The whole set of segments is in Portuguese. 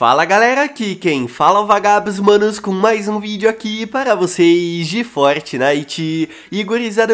Fala galera, aqui quem fala é o Vagabos Manos com mais um vídeo aqui para vocês de Fortnite. E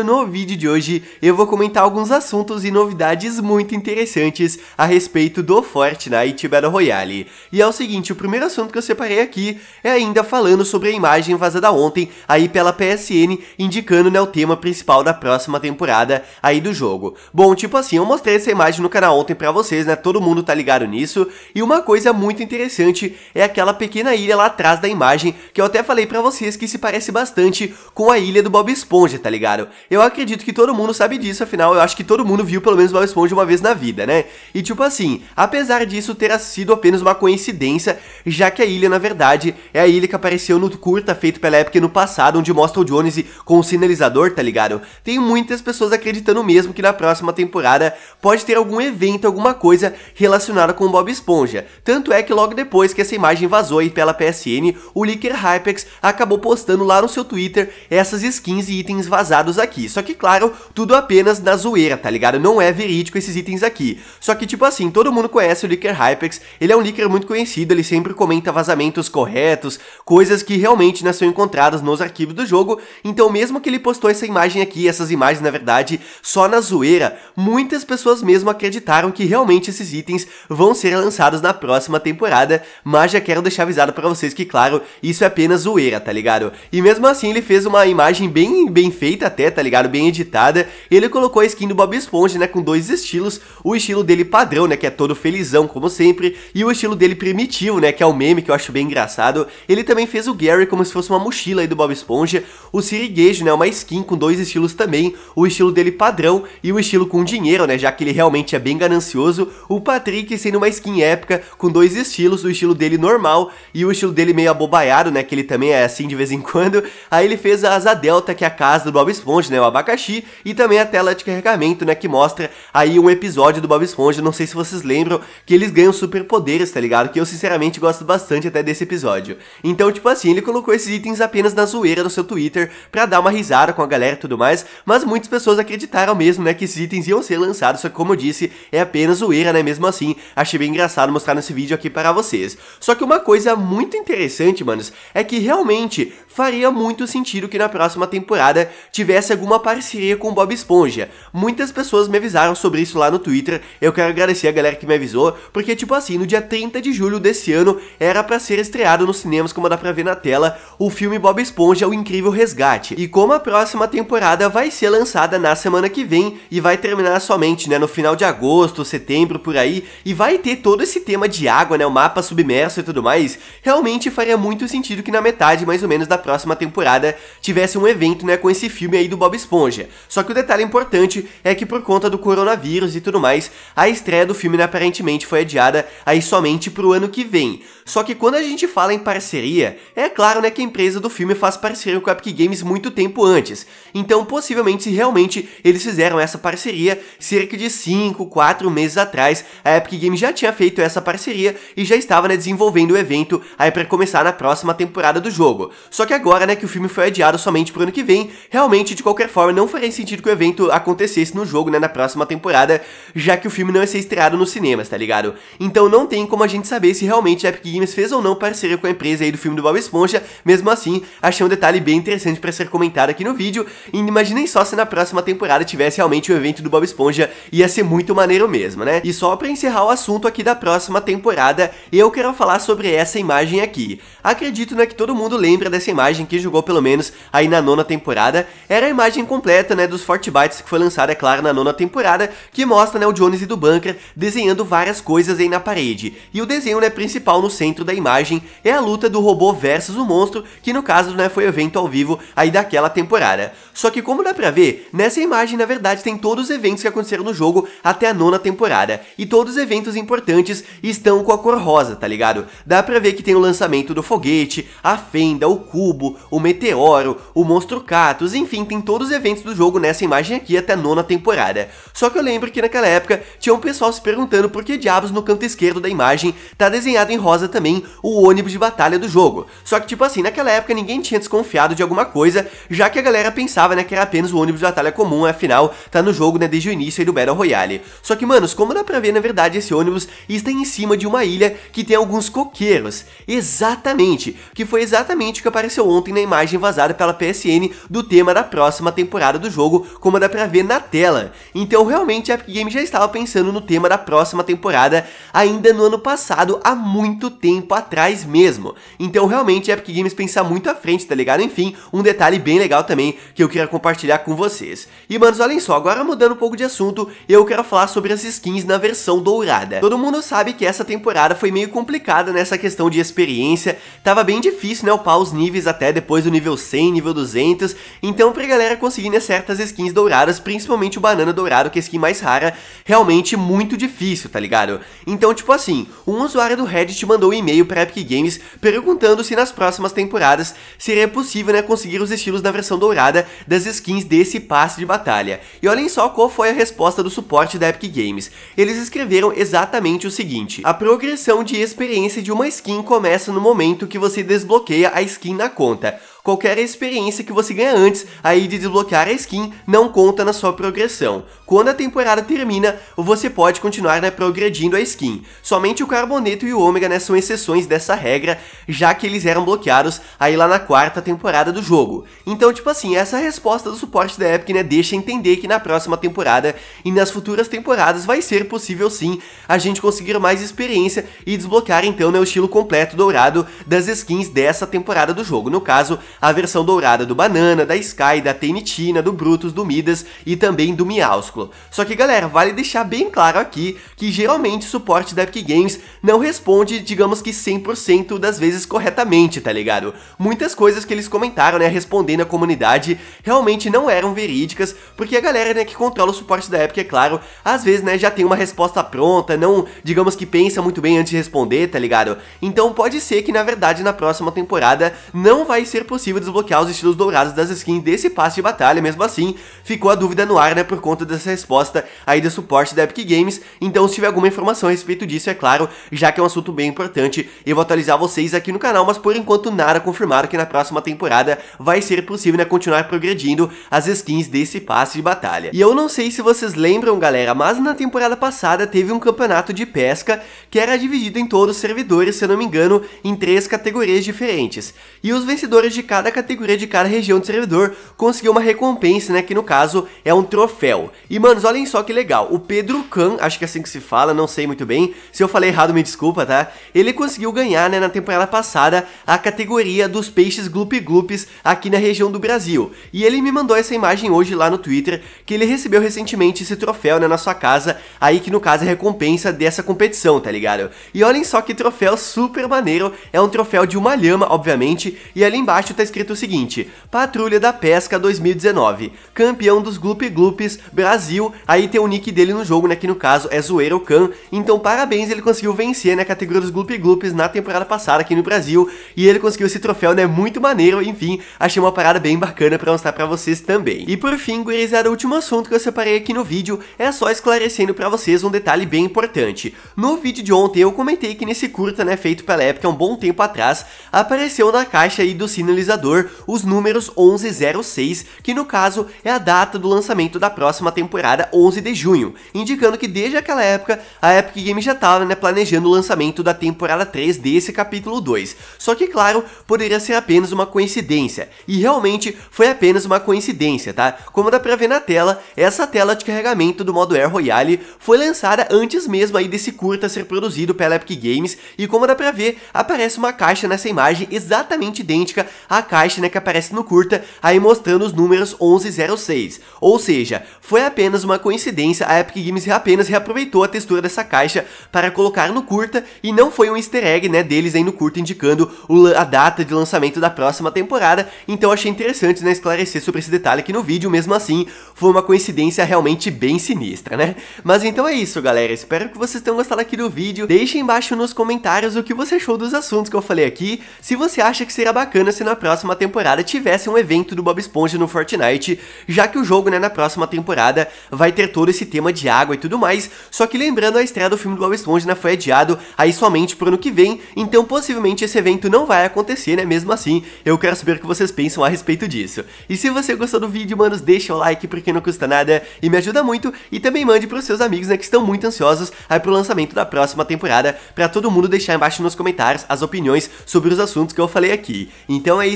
no vídeo de hoje eu vou comentar alguns assuntos e novidades muito interessantes a respeito do Fortnite Battle Royale. E é o seguinte, o primeiro assunto que eu separei aqui é ainda falando sobre a imagem vazada ontem aí pela PSN, indicando né, o tema principal da próxima temporada aí do jogo. Bom, tipo assim, eu mostrei essa imagem no canal ontem para vocês, né, todo mundo tá ligado nisso, e uma coisa muito interessante interessante é aquela pequena ilha lá atrás da imagem, que eu até falei para vocês que se parece bastante com a ilha do Bob Esponja, tá ligado? Eu acredito que todo mundo sabe disso, afinal eu acho que todo mundo viu pelo menos Bob Esponja uma vez na vida, né? E tipo assim, apesar disso ter sido apenas uma coincidência, já que a ilha na verdade é a ilha que apareceu no curta feito pela época no passado, onde mostra o Jones com o um sinalizador, tá ligado? Tem muitas pessoas acreditando mesmo que na próxima temporada pode ter algum evento, alguma coisa relacionada com o Bob Esponja. Tanto é que logo depois depois que essa imagem vazou aí pela PSN, o leaker Hypex acabou postando lá no seu Twitter essas skins e itens vazados aqui. Só que, claro, tudo apenas na zoeira, tá ligado? Não é verídico esses itens aqui. Só que, tipo assim, todo mundo conhece o leaker Hypex, ele é um leaker muito conhecido, ele sempre comenta vazamentos corretos, coisas que realmente não são encontradas nos arquivos do jogo, então mesmo que ele postou essa imagem aqui, essas imagens, na verdade, só na zoeira, muitas pessoas mesmo acreditaram que realmente esses itens vão ser lançados na próxima temporada piada, mas já quero deixar avisado para vocês que, claro, isso é apenas zoeira, tá ligado? E mesmo assim ele fez uma imagem bem, bem feita até, tá ligado? Bem editada, ele colocou a skin do Bob Esponja, né, com dois estilos, o estilo dele padrão, né, que é todo felizão, como sempre, e o estilo dele primitivo, né, que é o um meme que eu acho bem engraçado, ele também fez o Gary como se fosse uma mochila aí do Bob Esponja, o Siriguejo, né, uma skin com dois estilos também, o estilo dele padrão e o estilo com dinheiro, né, já que ele realmente é bem ganancioso, o Patrick sendo uma skin épica com dois estilos, o estilo dele normal e o estilo dele meio abobaiado, né, que ele também é assim de vez em quando. Aí ele fez a Asa Delta, que é a casa do Bob Esponja, né, o abacaxi, e também a tela de carregamento, né, que mostra aí um episódio do Bob Esponja, não sei se vocês lembram, que eles ganham superpoderes, tá ligado? Que eu sinceramente gosto bastante até desse episódio. Então, tipo assim, ele colocou esses itens apenas na zoeira no seu Twitter pra dar uma risada com a galera e tudo mais, mas muitas pessoas acreditaram mesmo, né, que esses itens iam ser lançados, só que como eu disse, é apenas zoeira, né, mesmo assim. Achei bem engraçado mostrar nesse vídeo aqui para vocês vocês. Só que uma coisa muito interessante, manos, é que realmente faria muito sentido que na próxima temporada tivesse alguma parceria com Bob Esponja. Muitas pessoas me avisaram sobre isso lá no Twitter. Eu quero agradecer a galera que me avisou, porque tipo assim, no dia 30 de julho desse ano era para ser estreado nos cinemas, como dá para ver na tela, o filme Bob Esponja: O Incrível Resgate. E como a próxima temporada vai ser lançada na semana que vem e vai terminar somente, né, no final de agosto, setembro por aí, e vai ter todo esse tema de água, né, o mapa mapa submerso e tudo mais, realmente faria muito sentido que na metade, mais ou menos, da próxima temporada tivesse um evento, né, com esse filme aí do Bob Esponja. Só que o detalhe importante é que por conta do coronavírus e tudo mais, a estreia do filme né, aparentemente foi adiada aí somente pro ano que vem. Só que quando a gente fala em parceria, é claro, né, que a empresa do filme faz parceria com a Epic Games muito tempo antes. Então, possivelmente, se realmente eles fizeram essa parceria, cerca de 5, 4 meses atrás, a Epic Games já tinha feito essa parceria e já estava né, desenvolvendo o evento aí para começar na próxima temporada do jogo. Só que agora, né, que o filme foi adiado somente pro ano que vem, realmente, de qualquer forma, não faria sentido que o evento acontecesse no jogo, né, na próxima temporada, já que o filme não ia ser estreado nos cinemas, tá ligado? Então não tem como a gente saber se realmente a Epic Games fez ou não parceria com a empresa aí do filme do Bob Esponja, mesmo assim, achei um detalhe bem interessante para ser comentado aqui no vídeo, e imaginem só se na próxima temporada tivesse realmente o evento do Bob Esponja, ia ser muito maneiro mesmo, né? E só pra encerrar o assunto aqui da próxima temporada, eu quero falar sobre essa imagem aqui. Acredito né, que todo mundo lembra dessa imagem que jogou pelo menos aí na nona temporada, era a imagem completa né, dos Fort que foi lançada, é claro, na nona temporada, que mostra né, o Jones e do Bunker desenhando várias coisas aí na parede. E o desenho né, principal no centro da imagem é a luta do robô versus o monstro, que no caso né, foi o evento ao vivo aí daquela temporada. Só que como dá pra ver, nessa imagem na verdade tem todos os eventos que aconteceram no jogo até a nona temporada, e todos os eventos importantes estão com a cor rosa, rosa, tá ligado? Dá pra ver que tem o lançamento do foguete, a fenda, o cubo, o meteoro, o monstro Catus, enfim, tem todos os eventos do jogo nessa imagem aqui até a nona temporada. Só que eu lembro que naquela época tinha um pessoal se perguntando por que diabos no canto esquerdo da imagem tá desenhado em rosa também o ônibus de batalha do jogo. Só que tipo assim, naquela época ninguém tinha desconfiado de alguma coisa, já que a galera pensava né, que era apenas o ônibus de batalha comum, afinal tá no jogo né, desde o início do Battle Royale. Só que manos, como dá pra ver na verdade esse ônibus está em cima de uma ilha que tem alguns coqueiros. Exatamente, que foi exatamente o que apareceu ontem na imagem vazada pela PSN do tema da próxima temporada do jogo, como dá pra ver na tela. Então realmente a Epic Games já estava pensando no tema da próxima temporada ainda no ano passado, há muito tempo atrás mesmo. Então realmente a Epic Games pensa muito à frente, tá ligado? Enfim, um detalhe bem legal também que eu queria compartilhar com vocês. E manos, olhem só, agora mudando um pouco de assunto, eu quero falar sobre as skins na versão dourada. Todo mundo sabe que essa temporada foi meio complicada nessa questão de experiência, tava bem difícil, né, upar os níveis até depois do nível 100, nível 200, então pra galera conseguir né, certas skins douradas, principalmente o banana dourado, que é a skin mais rara, realmente muito difícil, tá ligado? Então, tipo assim, um usuário do Reddit mandou um e-mail pra Epic Games perguntando se nas próximas temporadas seria possível, né, conseguir os estilos da versão dourada das skins desse passe de batalha. E olhem só qual foi a resposta do suporte da Epic Games. Eles escreveram exatamente o seguinte, a progressão de experiência de uma skin começa no momento que você desbloqueia a skin na conta. Qualquer experiência que você ganha antes aí de desbloquear a skin não conta na sua progressão. Quando a temporada termina, você pode continuar né, progredindo a skin. Somente o Carboneto e o Ômega né, são exceções dessa regra, já que eles eram bloqueados aí lá na quarta temporada do jogo. Então, tipo assim, essa resposta do suporte da Epic né, deixa entender que na próxima temporada e nas futuras temporadas vai ser possível sim a gente conseguir mais experiência e desbloquear então né, o estilo completo dourado das skins dessa temporada do jogo. No caso, a versão dourada do Banana, da Sky, da Tenitina, do Brutus, do Midas e também do Miausculo. Só que galera, vale deixar bem claro aqui que geralmente o suporte da Epic Games não responde, digamos que 100% das vezes corretamente, tá ligado? Muitas coisas que eles comentaram, né, respondendo a comunidade, realmente não eram verídicas, porque a galera, né, que controla o suporte da Epic, é claro, às vezes, né, já tem uma resposta pronta, não, digamos que pensa muito bem antes de responder, tá ligado? Então pode ser que na verdade na próxima temporada não vai ser possível possível desbloquear os estilos dourados das skins desse passe de batalha, mesmo assim, ficou a dúvida no ar, né, por conta dessa resposta aí do suporte da Epic Games, então se tiver alguma informação a respeito disso, é claro, já que é um assunto bem importante, eu vou atualizar vocês aqui no canal, mas por enquanto nada confirmado que na próxima temporada vai ser possível, né, continuar progredindo as skins desse passe de batalha. E eu não sei se vocês lembram, galera, mas na temporada passada teve um campeonato de pesca que era dividido em todos os servidores, se eu não me engano, em três categorias diferentes, e os vencedores de cada cada categoria de cada região do servidor conseguiu uma recompensa, né? Que no caso é um troféu. E, manos, olhem só que legal. O Pedro Khan, acho que é assim que se fala, não sei muito bem. Se eu falei errado, me desculpa, tá? Ele conseguiu ganhar, né, na temporada passada, a categoria dos peixes glup-glups aqui na região do Brasil. E ele me mandou essa imagem hoje lá no Twitter, que ele recebeu recentemente esse troféu, né, na sua casa, aí que no caso é recompensa dessa competição, tá ligado? E olhem só que troféu super maneiro. É um troféu de uma lhama, obviamente, e ali embaixo tá escrito o seguinte: Patrulha da Pesca 2019, campeão dos Gloop Gloops Brasil. Aí tem o nick dele no jogo, né? Que no caso é Zoeiro Khan. Então, parabéns, ele conseguiu vencer na né, categoria dos Gloop Gloops na temporada passada aqui no Brasil. E ele conseguiu esse troféu, né? Muito maneiro. Enfim, achei uma parada bem bacana para mostrar para vocês também. E por fim, gurizada, o último assunto que eu separei aqui no vídeo é só esclarecendo para vocês um detalhe bem importante. No vídeo de ontem eu comentei que nesse curta, né, feito pela época um bom tempo atrás, apareceu na caixa aí do Cinelis utilizador os números 1106, que no caso é a data do lançamento da próxima temporada, 11 de junho, indicando que desde aquela época a Epic Games já estava né, planejando o lançamento da temporada 3 desse capítulo 2. Só que, claro, poderia ser apenas uma coincidência, e realmente foi apenas uma coincidência, tá? Como dá pra ver na tela, essa tela de carregamento do modo Air Royale foi lançada antes mesmo aí desse curta ser produzido pela Epic Games, e como dá pra ver, aparece uma caixa nessa imagem exatamente idêntica à a caixa né, que aparece no curta, aí mostrando os números 1106. Ou seja, foi apenas uma coincidência, a Epic Games apenas reaproveitou a textura dessa caixa para colocar no curta e não foi um easter egg né, deles aí no curta indicando a data de lançamento da próxima temporada, então achei interessante né, esclarecer sobre esse detalhe aqui no vídeo, mesmo assim foi uma coincidência realmente bem sinistra, né? Mas então é isso galera, espero que vocês tenham gostado aqui do vídeo, deixem embaixo nos comentários o que você achou dos assuntos que eu falei aqui, se você acha que será bacana se na é próxima próxima temporada tivesse um evento do Bob Esponja no Fortnite, já que o jogo, né, na próxima temporada vai ter todo esse tema de água e tudo mais, só que lembrando, a estreia do filme do Bob Esponja né, foi adiado aí somente pro ano que vem, então possivelmente esse evento não vai acontecer, né, mesmo assim, eu quero saber o que vocês pensam a respeito disso. E se você gostou do vídeo, manos, deixa o like porque não custa nada e me ajuda muito, e também mande pros seus amigos, né, que estão muito ansiosos aí pro lançamento da próxima temporada, para todo mundo deixar embaixo nos comentários as opiniões sobre os assuntos que eu falei aqui. Então é isso